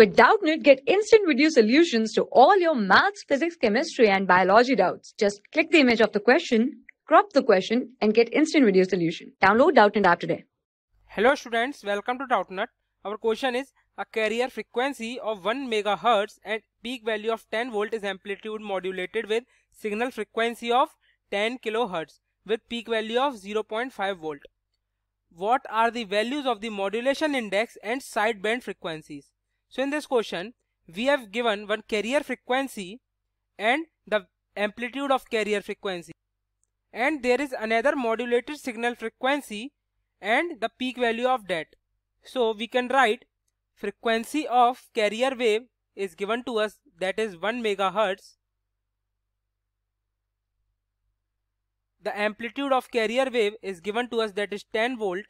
With Doubtnit, get instant video solutions to all your maths, physics, chemistry, and biology doubts. Just click the image of the question, crop the question, and get instant video solution. Download Doubtnit app today. Hello students, welcome to Doubtnut. Our question is, a carrier frequency of 1 MHz and peak value of 10 volt is amplitude modulated with signal frequency of 10 kHz with peak value of 0.5 volt. What are the values of the modulation index and sideband frequencies? So in this question, we have given one carrier frequency and the amplitude of carrier frequency. And there is another modulated signal frequency and the peak value of that. So we can write frequency of carrier wave is given to us that is 1 megahertz. The amplitude of carrier wave is given to us that is 10 volt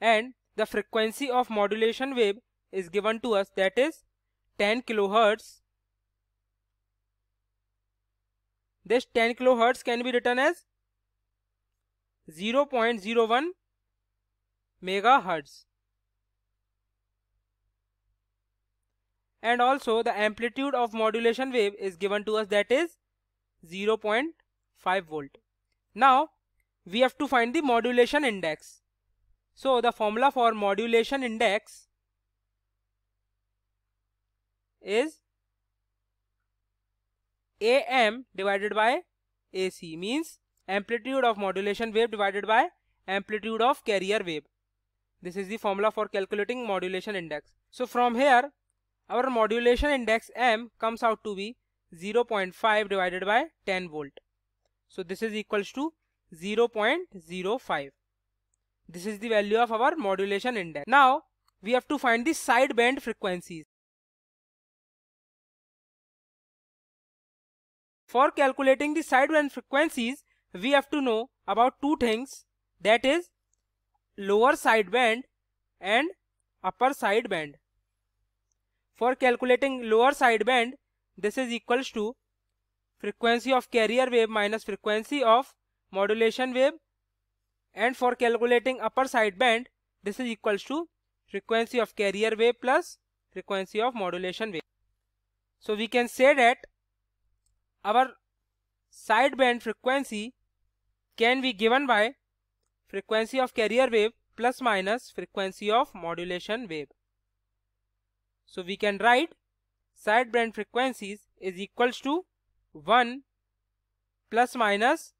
and the frequency of modulation wave is given to us that is 10 kilohertz. This 10 kilohertz can be written as 0.01 megahertz. And also the amplitude of modulation wave is given to us that is 0.5 volt. Now we have to find the modulation index. So the formula for modulation index is AM divided by AC means amplitude of modulation wave divided by amplitude of carrier wave. This is the formula for calculating modulation index. So from here our modulation index M comes out to be 0.5 divided by 10 volt. So this is equals to 0.05. This is the value of our modulation index. Now we have to find the sideband frequencies. For calculating the sideband frequencies, we have to know about two things that is lower sideband and upper sideband. For calculating lower sideband, this is equals to frequency of carrier wave minus frequency of modulation wave and for calculating upper sideband, this is equals to frequency of carrier wave plus frequency of modulation wave. So we can say that our sideband frequency can be given by frequency of carrier wave plus minus frequency of modulation wave. So we can write sideband frequencies is equals to 1 plus minus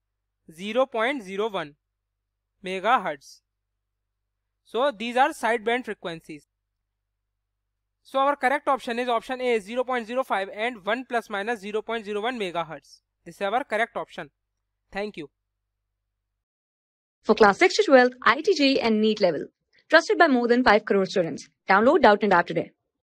0.01 megahertz. So these are sideband frequencies. So our correct option is option A 0.05 and 1 plus minus 0.01 MHz. This is our correct option. Thank you. For class 6 to 12, ITG and NEET level. Trusted by more than 5 crore students. Download Doubt and App today.